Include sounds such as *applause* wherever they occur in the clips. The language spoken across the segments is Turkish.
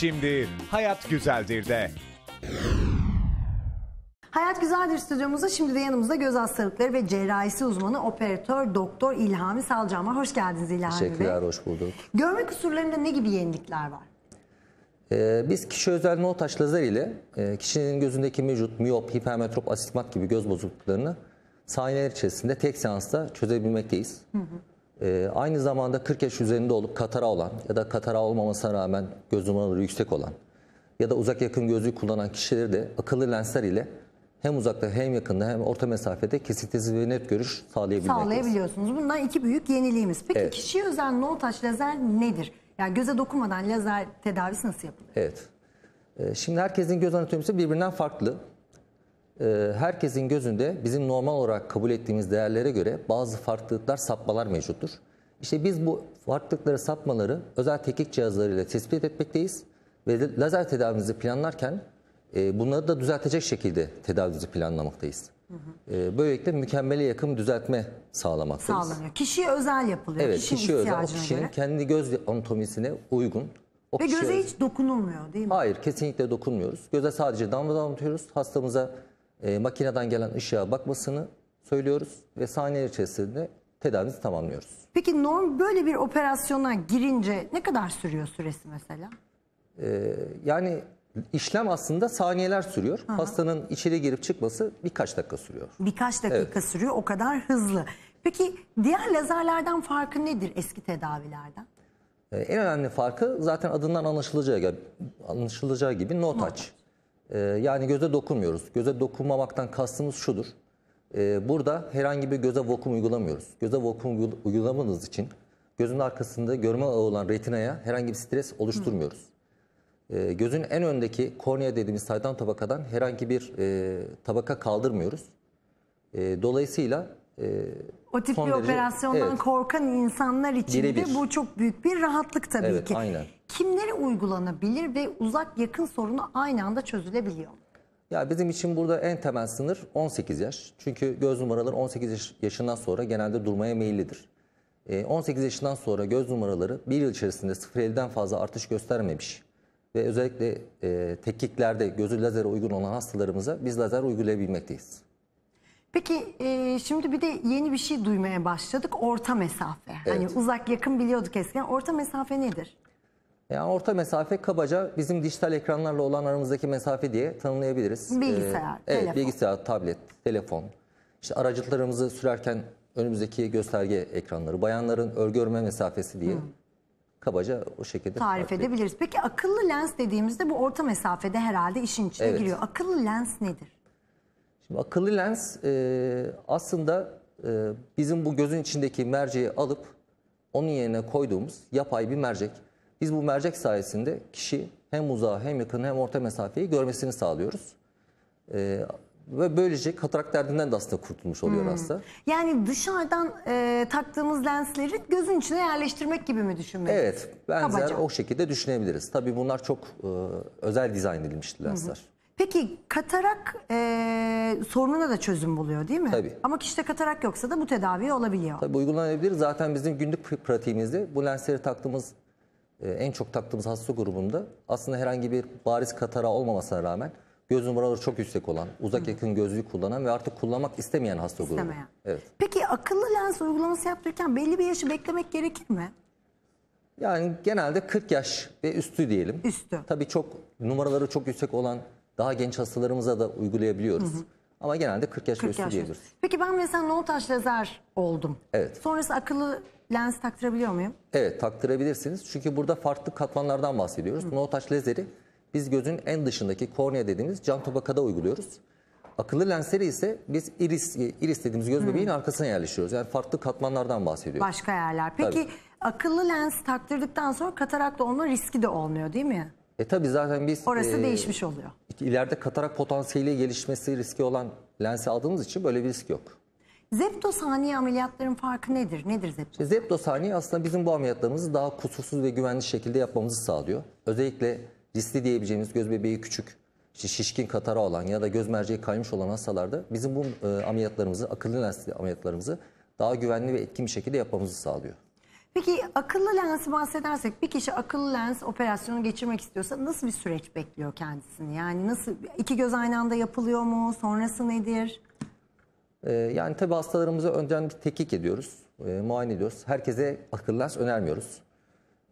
Şimdi Hayat Güzeldir de. Hayat Güzeldir stüdyomuzda şimdi de yanımızda göz hastalıkları ve cerrahisi uzmanı operatör doktor İlhami Salcama. Hoş geldiniz İlhami Teşekkürler, Bey. hoş bulduk. Görme kusurlarında ne gibi yenilikler var? Ee, biz kişi özel no lazer ile e, kişinin gözündeki mevcut miyop, hipermetrop, astigmat gibi göz bozukluklarını saniyeler içerisinde tek seansta çözebilmekteyiz. Hı hı. E, aynı zamanda 40 yaş üzerinde olup katara olan ya da katara olmamasına rağmen göz numaraları yüksek olan ya da uzak yakın gözlüğü kullanan kişileri de akıllı lensler ile hem uzakta hem yakında hem orta mesafede kesintisiz ve net görüş sağlayabilmekteyiz. Sağlayabiliyorsunuz. Bunlar iki büyük yeniliğimiz. Peki evet. kişiye özel no touch lazer nedir? Yani göze dokunmadan lazer tedavisi nasıl yapılır? Evet. Ee, şimdi herkesin göz anatomisi birbirinden farklı. Ee, herkesin gözünde bizim normal olarak kabul ettiğimiz değerlere göre bazı farklılıklar, sapmalar mevcuttur. İşte biz bu farklılıkları, sapmaları özel tekik cihazlarıyla tespit etmekteyiz ve lazer tedavimizi planlarken e, bunları da düzeltecek şekilde tedavimizi planlamaktayız. E, böylelikle mükemmele yakın düzeltme sağlamaktayız. Sağlanıyor. Kişiye özel yapılıyor. Evet, kişinin kişiye özel. O kişinin göre. kendi göz anatomisine uygun. O Ve göze özel. hiç dokunulmuyor değil mi? Hayır, kesinlikle dokunmuyoruz. Göze sadece damla damlatıyoruz. Hastamıza e, makineden gelen ışığa bakmasını söylüyoruz ve saniye içerisinde tedavimizi tamamlıyoruz. Peki norm böyle bir operasyona girince ne kadar sürüyor süresi mesela? Ee, yani işlem aslında saniyeler sürüyor. Aha. Hastanın içeri girip çıkması birkaç dakika sürüyor. Birkaç dakika evet. sürüyor o kadar hızlı. Peki diğer lazerlerden farkı nedir eski tedavilerden? E, en önemli farkı zaten adından anlaşılacağı gibi, anlaşılacağı gibi no touch. No touch. Ee, yani göze dokunmuyoruz. Göze dokunmamaktan kastımız şudur. Ee, burada herhangi bir göze vakum uygulamıyoruz. Göze vakum uygulamanız için gözün arkasında görme ağı olan retinaya herhangi bir stres oluşturmuyoruz. Ee, gözün en öndeki kornea dediğimiz saydam tabakadan herhangi bir e, tabaka kaldırmıyoruz. dolayısıyla e, o tip bir derece- operasyondan evet. korkan insanlar için de bu çok büyük bir rahatlık tabii Evet, ki. aynen. Kimlere uygulanabilir ve uzak yakın sorunu aynı anda çözülebiliyor. Ya bizim için burada en temel sınır 18 yaş. Çünkü göz numaraları 18 yaşından sonra genelde durmaya meyillidir. Ee, 18 yaşından sonra göz numaraları bir yıl içerisinde 0.50'den fazla artış göstermemiş ve özellikle e, tekiklerde gözü lazere uygun olan hastalarımıza biz lazer uygulayabilmekteyiz. Peki e, şimdi bir de yeni bir şey duymaya başladık. Orta mesafe. Hani uzak yakın biliyorduk eskiden. Orta mesafe nedir? Yani orta mesafe kabaca bizim dijital ekranlarla olan aramızdaki mesafe diye tanımlayabiliriz. Bilgisayar, evet, telefon. bilgisayar, tablet, telefon. İşte aracılarımızı sürerken önümüzdeki gösterge ekranları, bayanların örgü örme mesafesi diye hmm. kabaca o şekilde Tarif edebiliriz. Peki akıllı lens dediğimizde bu orta mesafede herhalde işin içine Evet. giriyor. Akıllı lens nedir? Şimdi akıllı lens e, aslında e, bizim bu gözün içindeki merceği alıp onun yerine koyduğumuz yapay bir mercek. Biz bu mercek sayesinde kişi hem uzağı hem yakın hem orta mesafeyi görmesini sağlıyoruz. E, ve böylece katarak derdinden de aslında kurtulmuş oluyor hmm. hasta. Yani dışarıdan e, taktığımız lensleri gözün içine yerleştirmek gibi mi düşünmeliyiz? Evet benzer Kabaca. o şekilde düşünebiliriz. Tabii bunlar çok e, özel dizayn edilmiş lensler. Hı hı. Peki katarak e, sorununa da çözüm buluyor değil mi? Tabii. Ama kişide katarak yoksa da bu tedavi olabiliyor. Tabii uygulanabilir. Zaten bizim günlük pratiğimizde bu lensleri taktığımız e, en çok taktığımız hasta grubunda aslında herhangi bir bariz katara olmamasına rağmen göz numaraları çok yüksek olan, uzak yakın gözlüğü kullanan ve artık kullanmak istemeyen hasta grubu. İstemeyen. Evet. Peki akıllı lens uygulaması yaptırırken belli bir yaşı beklemek gerekir mi? Yani genelde 40 yaş ve üstü diyelim. Üstü. Tabii çok numaraları çok yüksek olan daha genç hastalarımıza da uygulayabiliyoruz. Hı hı. Ama genelde 40 yaş 40 üstü yaş diyebiliriz. Peki ben mesela no taş lazer oldum. Evet. Sonrası akıllı lens taktırabiliyor muyum? Evet taktırabilirsiniz. Çünkü burada farklı katmanlardan bahsediyoruz. Hı. No taş lazeri biz gözün en dışındaki kornea dediğimiz cam tabakada uyguluyoruz. Akıllı lensleri ise biz iris, iris dediğimiz göz bebeğin arkasına yerleşiyoruz. Yani farklı katmanlardan bahsediyoruz. Başka yerler. Peki tabii. akıllı lens taktırdıktan sonra katarakta olma riski de olmuyor değil mi? E tabi zaten biz... Orası e, değişmiş oluyor ileride katarak potansiyeli gelişmesi riski olan lensi aldığımız için böyle bir risk yok. Zeptosaniye ameliyatların farkı nedir? Nedir zeptosaniye? Zeptosaniye aslında bizim bu ameliyatlarımızı daha kusursuz ve güvenli şekilde yapmamızı sağlıyor. Özellikle riskli diyebileceğimiz göz bebeği küçük, işte şişkin katara olan ya da göz merceği kaymış olan hastalarda bizim bu e, ameliyatlarımızı, akıllı lensli ameliyatlarımızı daha güvenli ve etkin bir şekilde yapmamızı sağlıyor. Peki akıllı lensi bahsedersek bir kişi akıllı lens operasyonu geçirmek istiyorsa nasıl bir süreç bekliyor kendisini? Yani nasıl iki göz aynı anda yapılıyor mu? Sonrası nedir? Ee, yani tabii hastalarımızı önden bir tekik ediyoruz, e, muayene ediyoruz. Herkese akıllı lens önermiyoruz.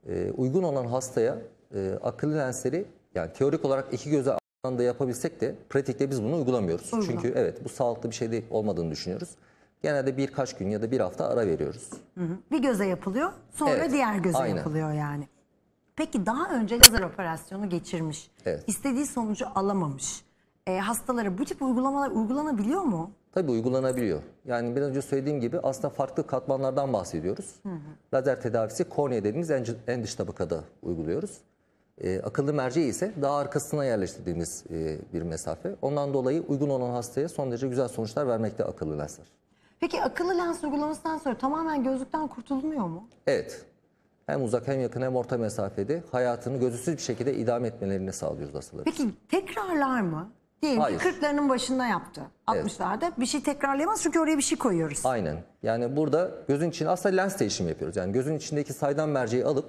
E, uygun olan hastaya e, akıllı lensleri yani teorik olarak iki göz aynı anda yapabilsek de pratikte biz bunu uygulamıyoruz. Uygulam. Çünkü evet bu sağlıklı bir şey değil, olmadığını düşünüyoruz. Genelde birkaç gün ya da bir hafta ara veriyoruz. Bir göze yapılıyor sonra Evet, diğer göze aynen. yapılıyor yani. Peki daha önce lazer *laughs* operasyonu geçirmiş. Evet. istediği sonucu alamamış. E, hastalara bu tip uygulamalar uygulanabiliyor mu? Tabii uygulanabiliyor. Yani biraz önce söylediğim gibi aslında farklı katmanlardan bahsediyoruz. Lazer tedavisi kornea dediğimiz en, en dış tabakada uyguluyoruz. Ee, akıllı merceği ise daha arkasına yerleştirdiğimiz e, bir mesafe. Ondan dolayı uygun olan hastaya son derece güzel sonuçlar vermekte akıllı lazer. Peki akıllı lens uygulamasından sonra tamamen gözlükten kurtulmuyor mu? Evet. Hem uzak hem yakın hem orta mesafede hayatını gözüksüz bir şekilde idame etmelerini sağlıyoruz hastalar Peki tekrarlar mı? Diyelim Hayır. ki 40'larının başında yaptı. Evet. 60'larda bir şey tekrarlayamaz çünkü oraya bir şey koyuyoruz. Aynen. Yani burada gözün için aslında lens değişimi yapıyoruz. Yani gözün içindeki saydam merceği alıp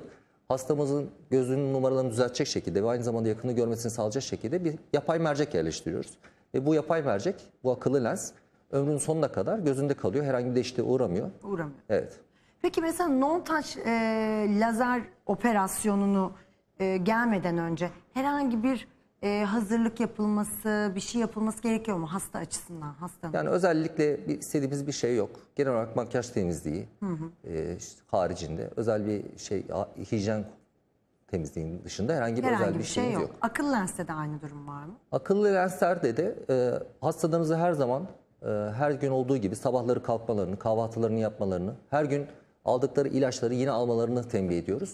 hastamızın gözünün numaralarını düzeltecek şekilde ve aynı zamanda yakını görmesini sağlayacak şekilde bir yapay mercek yerleştiriyoruz. Ve bu yapay mercek, bu akıllı lens ömrünün sonuna kadar gözünde kalıyor. Herhangi bir değişikliğe uğramıyor. Uğramıyor. Evet. Peki mesela non touch e, lazer operasyonunu e, gelmeden önce herhangi bir e, hazırlık yapılması, bir şey yapılması gerekiyor mu hasta açısından? Hastanın? Yani özellikle bir, istediğimiz bir şey yok. Genel olarak makyaj temizliği hı hı. E, haricinde özel bir şey hijyen temizliğinin dışında herhangi bir herhangi özel bir, bir şey yok. yok. Akıllı lenste de aynı durum var mı? Akıllı lenslerde de e, hastalarımızı her zaman ee, her gün olduğu gibi sabahları kalkmalarını, kahvaltılarını yapmalarını, her gün aldıkları ilaçları yine almalarını tembih ediyoruz.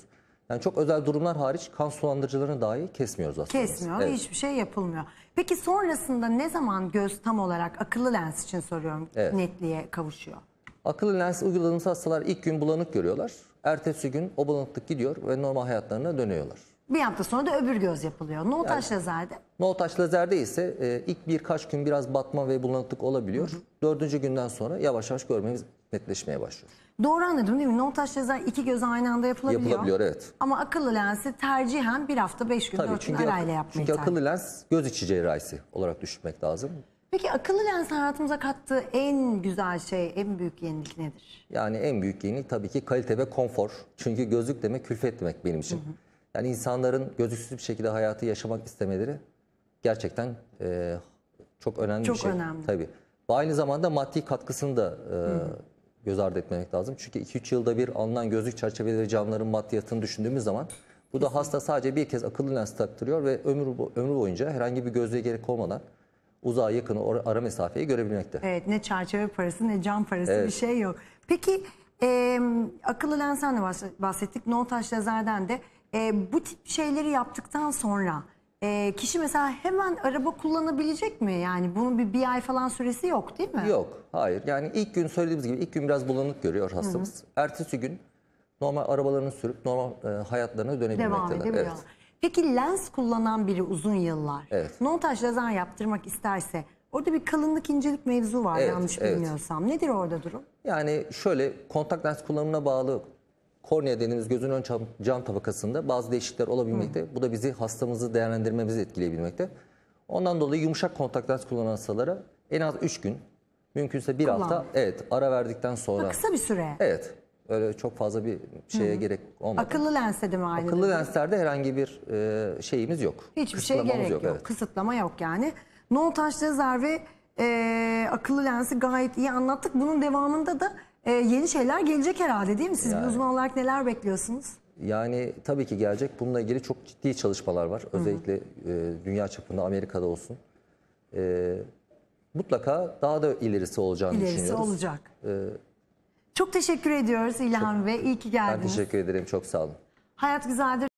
Yani çok özel durumlar hariç kan sulandırıcılarını dahi kesmiyoruz aslında. Kesmiyor, evet. hiçbir şey yapılmıyor. Peki sonrasında ne zaman göz tam olarak akıllı lens için soruyorum evet. netliğe kavuşuyor? Akıllı lens uyguladığımız hastalar ilk gün bulanık görüyorlar. Ertesi gün o bulanıklık gidiyor ve normal hayatlarına dönüyorlar. Bir hafta sonra da öbür göz yapılıyor. No touch lazerde. No touch lazerde ise e, ilk birkaç gün biraz batma ve bulanıklık olabiliyor. Dördüncü günden sonra yavaş yavaş görmemiz netleşmeye başlıyor. Doğru anladım değil mi? No touch lazer iki göz aynı anda yapılabiliyor. Yapılabiliyor evet. Ama akıllı lensi tercihen bir hafta, beş gün, Tabii dört gün çünkü, arayla yapmayı çünkü tercih- akıllı lens göz içi cerrahisi olarak düşünmek lazım. Peki akıllı lens hayatımıza kattığı en güzel şey, en büyük yenilik nedir? Yani en büyük yeni tabii ki kalite ve konfor. Çünkü gözlük demek külfet demek benim için. Yani insanların gözüksüz bir şekilde hayatı yaşamak istemeleri gerçekten e, çok önemli çok bir şey. Çok önemli. Tabii. Ve aynı zamanda maddi katkısını da e, göz ardı etmemek lazım. Çünkü 2-3 yılda bir alınan gözlük çerçeveleri camların maddiyatını düşündüğümüz zaman bu da hasta sadece bir kez akıllı lens taktırıyor ve ömür ömrü boyunca herhangi bir gözlüğe gerek olmadan uzağa yakını ara mesafeyi görebilmekte. Evet ne çerçeve parası ne cam parası evet. bir şey yok. Peki e, akıllı lensten de bahsettik. No taş lazerden de e, bu tip şeyleri yaptıktan sonra e, kişi mesela hemen araba kullanabilecek mi? Yani bunun bir, bir ay falan süresi yok değil mi? Yok, hayır. Yani ilk gün söylediğimiz gibi ilk gün biraz bulanık görüyor hastamız. Hı-hı. Ertesi gün normal arabalarını sürüp normal e, hayatlarına Devam dönebilmekteler. edebiliyor. Evet. Peki lens kullanan biri uzun yıllar Evet. montaj lazer yaptırmak isterse orada bir kalınlık incelik mevzu var Evet, yanlış evet. bilmiyorsam. Nedir orada durum? Yani şöyle kontak lens kullanımına bağlı kornea dediğimiz gözün ön cam tabakasında bazı değişiklikler olabilmekte. Hı. Bu da bizi hastamızı değerlendirmemizi etkileyebilmekte. Ondan dolayı yumuşak kontak lens kullanan hastalara en az 3 gün, mümkünse 1 hafta evet ara verdikten sonra. kısa bir süre. Evet. Öyle çok fazla bir şeye Hı. gerek olmadı. Akıllı lenste de mi aynı? Akıllı dedi? lenslerde herhangi bir e, şeyimiz yok. Hiçbir şey gerek yok. yok. Evet. Kısıtlama yok yani. Non taşlı lazer e, akıllı lensi gayet iyi anlattık. Bunun devamında da e, yeni şeyler gelecek herhalde değil mi? Siz yani, bir uzman olarak neler bekliyorsunuz? Yani tabii ki gelecek. Bununla ilgili çok ciddi çalışmalar var. Özellikle e, dünya çapında Amerika'da olsun. E, mutlaka daha da ilerisi olacağını ilerisi düşünüyoruz. İlerisi olacak. E, çok teşekkür ediyoruz İlhan çok, Bey. İyi ki geldiniz. Ben teşekkür ederim. Çok sağ olun. Hayat güzeldir.